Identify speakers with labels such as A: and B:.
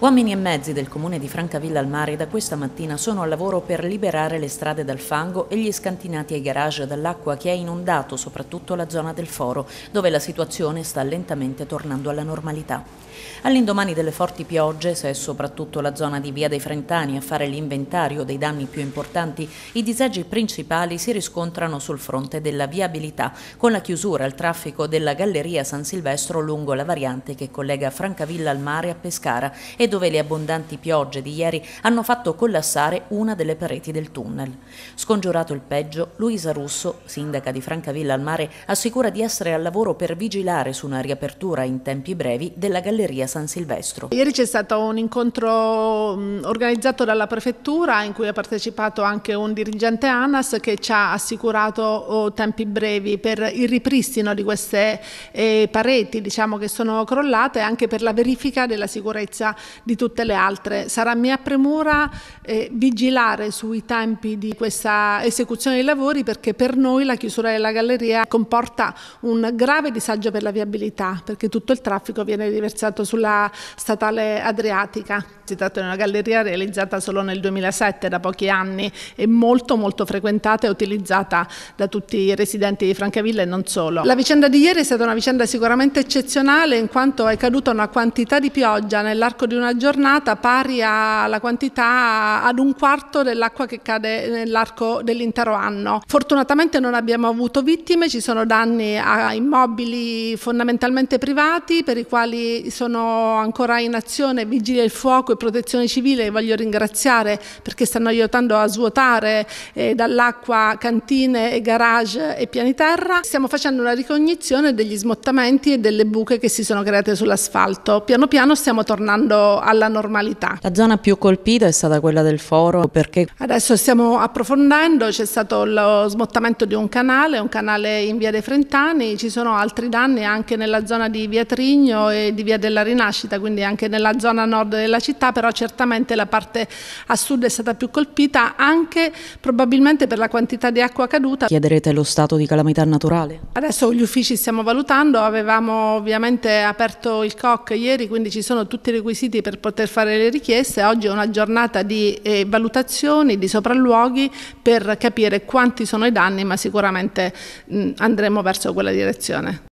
A: Uomini e mezzi del comune di Francavilla al Mare da questa mattina sono al lavoro per liberare le strade dal fango e gli scantinati ai garage dall'acqua che ha inondato soprattutto la zona del foro, dove la situazione sta lentamente tornando alla normalità. All'indomani delle forti piogge, se è soprattutto la zona di Via dei Frentani a fare l'inventario dei danni più importanti, i disagi principali si riscontrano sul fronte della viabilità, con la chiusura al traffico della Galleria San Silvestro lungo la variante che collega Francavilla al Mare a Pescara e e dove le abbondanti piogge di ieri hanno fatto collassare una delle pareti del tunnel. Scongiurato il peggio, Luisa Russo, sindaca di Francavilla al Mare, assicura di essere al lavoro per vigilare su una riapertura in tempi brevi della Galleria San Silvestro. Ieri
B: c'è stato un incontro organizzato dalla prefettura in cui ha partecipato anche un dirigente ANAS che ci ha assicurato oh, tempi brevi per il ripristino di queste eh, pareti diciamo, che sono crollate e anche per la verifica della sicurezza di tutte le altre. Sarà mia premura eh, vigilare sui tempi di questa esecuzione dei lavori perché per noi la chiusura della galleria comporta un grave disagio per la viabilità perché tutto il traffico viene riversato sulla statale adriatica. Si tratta di una galleria realizzata solo nel 2007, da pochi anni, e molto molto frequentata e utilizzata da tutti i residenti di Francavilla e non solo. La vicenda di ieri è stata una vicenda sicuramente eccezionale in quanto è caduta una quantità di pioggia nell'arco di una giornata pari alla quantità ad un quarto dell'acqua che cade nell'arco dell'intero anno. Fortunatamente non abbiamo avuto vittime, ci sono danni a immobili fondamentalmente privati per i quali sono ancora in azione vigili del fuoco comunque protezione civile, voglio ringraziare perché stanno aiutando a svuotare eh, dall'acqua cantine e garage e piani terra. Stiamo facendo una ricognizione degli smottamenti e delle buche che si sono create sull'asfalto. Piano piano stiamo tornando alla normalità.
A: La zona più colpita è stata quella del foro perché? Adesso stiamo
B: approfondendo, c'è stato lo smottamento di un canale, un canale in via dei Frentani, ci sono altri danni anche nella zona di via Trigno e di via della Rinascita, quindi anche nella zona nord della città realtà però certamente la parte a sud è stata più colpita anche probabilmente per la quantità di acqua caduta. Chiederete
A: lo stato di calamità naturale?
B: Adesso gli uffici stiamo valutando, avevamo ovviamente aperto il COC ieri, quindi ci sono tutti i requisiti per poter fare le richieste. Oggi è una giornata di eh, valutazioni, di sopralluoghi per capire quanti sono i danni, ma sicuramente mh, mm, andremo verso quella direzione.